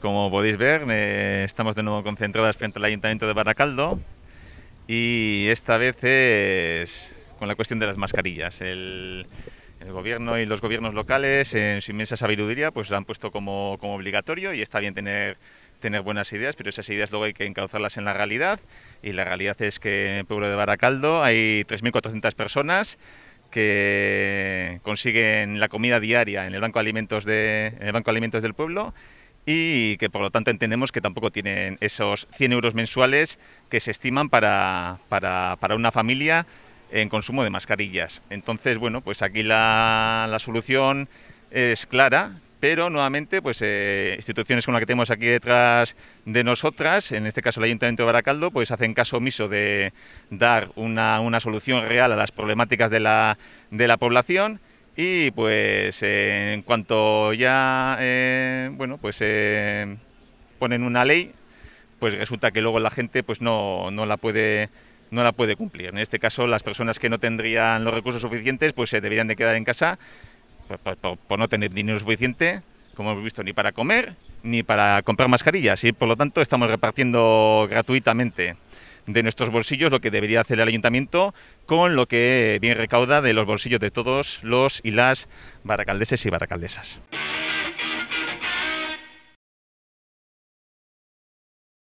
Como podéis ver, eh, estamos de nuevo concentradas frente al Ayuntamiento de Baracaldo y esta vez es con la cuestión de las mascarillas. El, gobierno y los gobiernos locales, en su inmensa sabiduría, pues la han puesto como, obligatorio y está bien tener, tener buenas ideas, pero esas ideas luego hay que encauzarlas en la realidad y la realidad es que en el pueblo de Baracaldo hay 3.400 personas que consiguen la comida diaria en el Banco Alimentos, de, en el banco de alimentos del pueblo y que por lo tanto entendemos que tampoco tienen esos 100 euros mensuales que se estiman para, una familia en consumo de mascarillas. Entonces, bueno, pues aquí la, solución es clara, pero nuevamente, pues eh, instituciones como la que tenemos aquí detrás de nosotras, en este caso el Ayuntamiento de Baracaldo, pues hacen caso omiso de dar una, solución real a las problemáticas de la, de la población y pues eh, en cuanto ya, eh, bueno, pues eh, ponen una ley, pues resulta que luego la gente pues no, no, la puede no la puede cumplir. En este caso, las personas que no tendrían los recursos suficientes, pues se deberían de quedar en casa pues, por no tener dinero suficiente, como hemos visto, ni para comer ni para comprar mascarillas. Y por lo tanto, estamos repartiendo gratuitamente de nuestros bolsillos lo que debería hacer el ayuntamiento con lo que bien recauda de los bolsillos de todos los y las baracaldeses y baracaldesas.